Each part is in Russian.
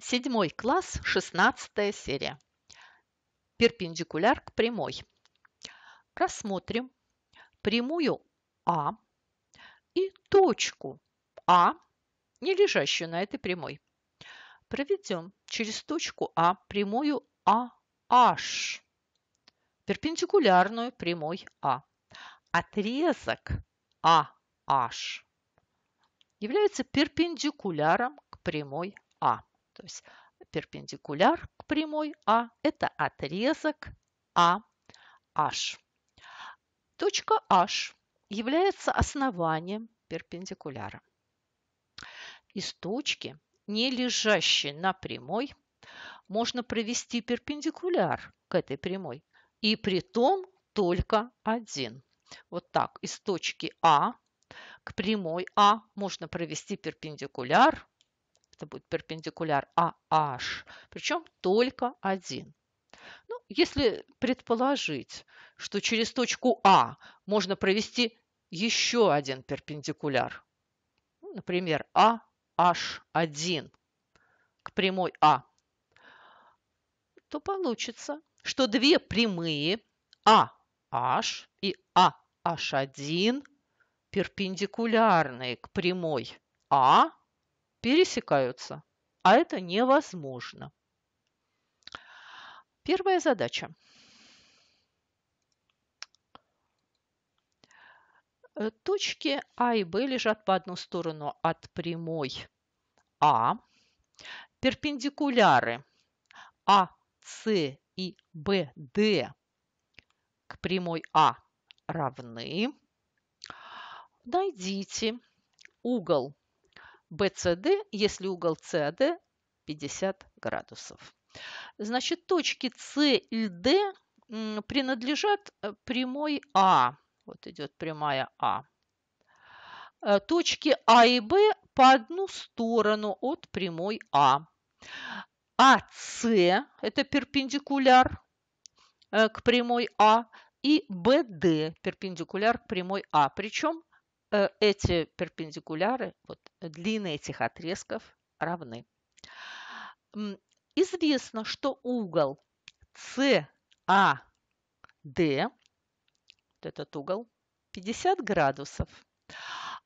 Седьмой класс, шестнадцатая серия. Перпендикуляр к прямой. Рассмотрим прямую А и точку А, не лежащую на этой прямой. Проведем через точку А прямую АH, перпендикулярную прямой А. Отрезок АH является перпендикуляром к прямой А. То есть перпендикуляр к прямой А – это отрезок AH. Точка H является основанием перпендикуляра. Из точки, не лежащей на прямой, можно провести перпендикуляр к этой прямой, и при том только один. Вот так, из точки А к прямой А можно провести перпендикуляр это будет перпендикуляр AH, а причем только один. Ну, если предположить, что через точку А можно провести еще один перпендикуляр, ну, например, AH1 а к прямой А, то получится, что две прямые AH и AH1 перпендикулярные к прямой А пересекаются, а это невозможно. Первая задача. Э, точки А и Б лежат по одну сторону от прямой А. Перпендикуляры А, С и Б, Д к прямой А равны. Найдите угол BCD, если угол CAD 50 а градусов. Значит, точки C и D принадлежат э, прямой А. Вот идет прямая А. Э, точки А и Б по одну сторону от прямой А. АС – это перпендикуляр э, к прямой А, и БД – перпендикуляр к прямой А. Причем Э, эти перпендикуляры, вот, э, длины этих отрезков равны. Известно, что угол CAD, вот этот угол, 50 градусов,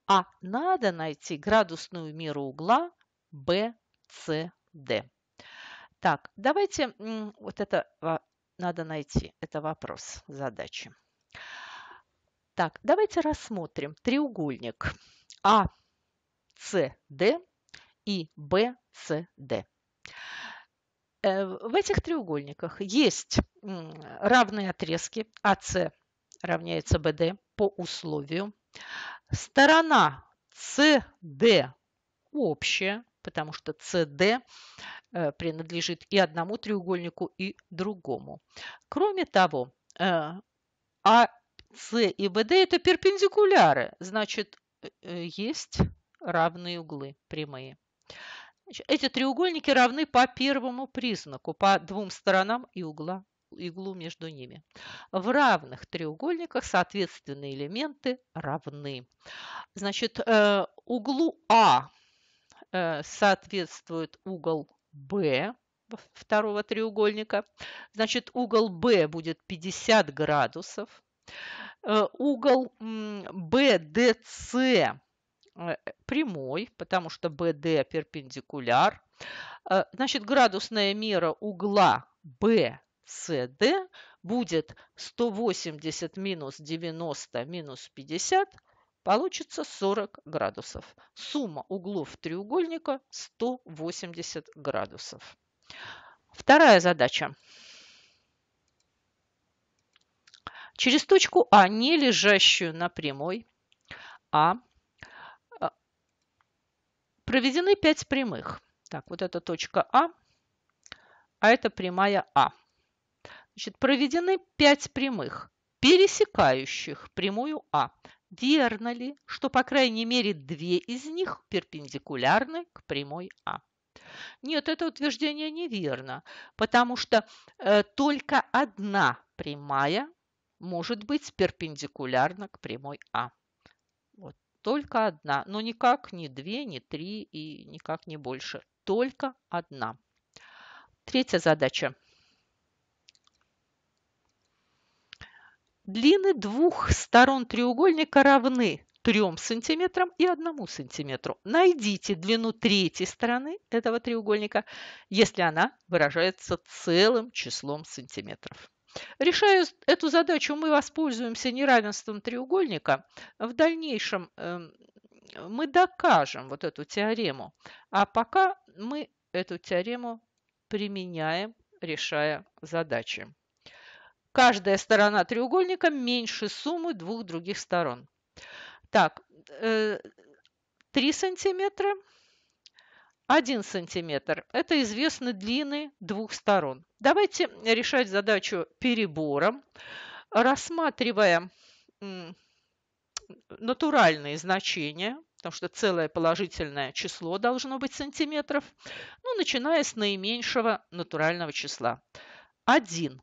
а надо найти градусную меру угла BCD. Так, давайте вот это а, надо найти. Это вопрос задачи. Так, давайте рассмотрим треугольник А, С, Д и Б, С, Д. Э, в этих треугольниках есть равные отрезки АС равняется БД по условию. Сторона СД общая, потому что СД э, принадлежит и одному треугольнику, и другому. Кроме того, э, а с и БД это перпендикуляры, значит, э, э, есть равные углы прямые. Эти треугольники равны по первому признаку, по двум сторонам и угла, иглу между ними. В равных треугольниках соответственные элементы равны. Значит, э, углу А соответствует угол Б второго треугольника. Значит, угол Б будет 50 градусов. Э, угол BDC э, прямой, потому что BD перпендикуляр. Э, значит, градусная мера угла BCD будет 180 минус 90 минус 50, получится 40 градусов. Сумма углов треугольника 180 градусов. Вторая задача. через точку А, не лежащую на прямой А, а проведены 5 прямых. Так, вот это точка А, а это прямая А. Значит, проведены 5 прямых, пересекающих прямую А. Верно ли, что по крайней мере две из них перпендикулярны к прямой А? Нет, это утверждение неверно, потому что э, только одна прямая может быть перпендикулярна к прямой А. Вот только одна, но никак не две, не три и никак не больше. Только одна. Третья задача. Длины двух сторон треугольника равны 3 сантиметрам и 1 сантиметру. Найдите длину третьей стороны этого треугольника, если она выражается целым числом сантиметров. Решая эту задачу, мы воспользуемся неравенством треугольника. В дальнейшем эм, мы докажем вот эту теорему. А пока мы эту теорему применяем, решая задачи. Каждая сторона треугольника меньше суммы двух других сторон. Так, 3 э, сантиметра – 1 сантиметр. Это известны длины двух сторон. Давайте решать задачу перебором, рассматривая натуральные значения, потому что целое положительное число должно быть сантиметров, ну, начиная с наименьшего натурального числа. 1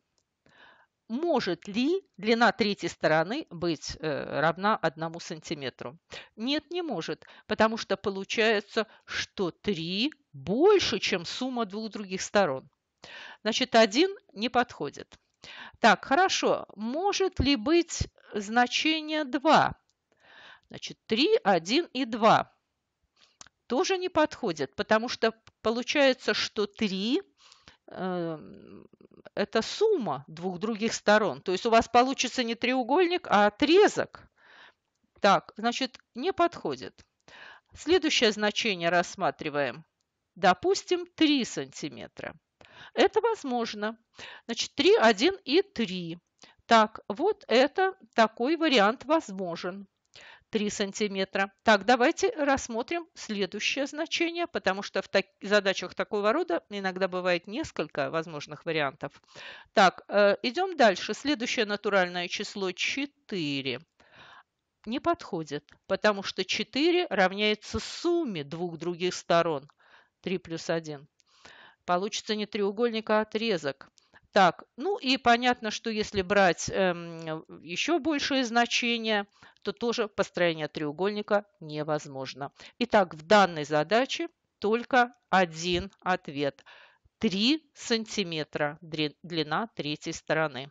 может ли длина третьей стороны быть э, равна одному сантиметру? Нет, не может, потому что получается, что 3 больше, чем сумма двух других сторон. Значит, один не подходит. Так, хорошо, может ли быть значение 2? Значит, 3, 1 и 2 тоже не подходят, потому что получается, что 3 Эм, это сумма двух других сторон. То есть у вас получится не треугольник, а отрезок. Так, значит, не подходит. Следующее значение рассматриваем. Допустим, 3 сантиметра. Это возможно. Значит, 3, 1 и 3. Так, вот это такой вариант возможен. 3 сантиметра. Так, давайте рассмотрим следующее значение, потому что в так задачах такого рода иногда бывает несколько возможных вариантов. Так, э, идем дальше. Следующее натуральное число 4 не подходит, потому что 4 равняется сумме двух других сторон. 3 плюс 1. Получится не треугольник, а отрезок. Так, ну и понятно, что если брать эм, еще большие значения, то тоже построение треугольника невозможно. Итак, в данной задаче только один ответ. 3 сантиметра длина третьей стороны.